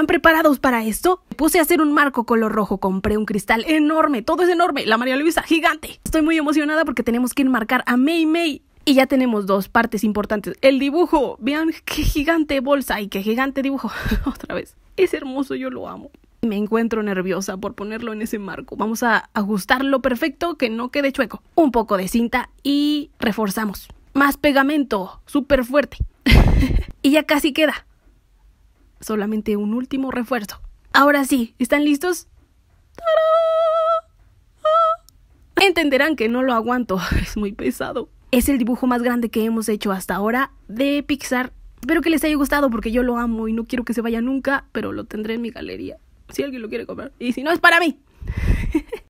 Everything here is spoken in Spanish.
¿Están preparados para esto? Me puse a hacer un marco color rojo, compré un cristal enorme, todo es enorme, la María Luisa gigante. Estoy muy emocionada porque tenemos que enmarcar a Mei Mei. Y ya tenemos dos partes importantes. El dibujo. Vean qué gigante bolsa y qué gigante dibujo. Otra vez. Es hermoso, yo lo amo. Me encuentro nerviosa por ponerlo en ese marco. Vamos a ajustarlo perfecto, que no quede chueco. Un poco de cinta y reforzamos. Más pegamento, súper fuerte. y ya casi queda solamente un último refuerzo. Ahora sí, ¿están listos? ¡Ah! Entenderán que no lo aguanto, es muy pesado. Es el dibujo más grande que hemos hecho hasta ahora de Pixar. Espero que les haya gustado porque yo lo amo y no quiero que se vaya nunca, pero lo tendré en mi galería, si alguien lo quiere comprar. Y si no, es para mí.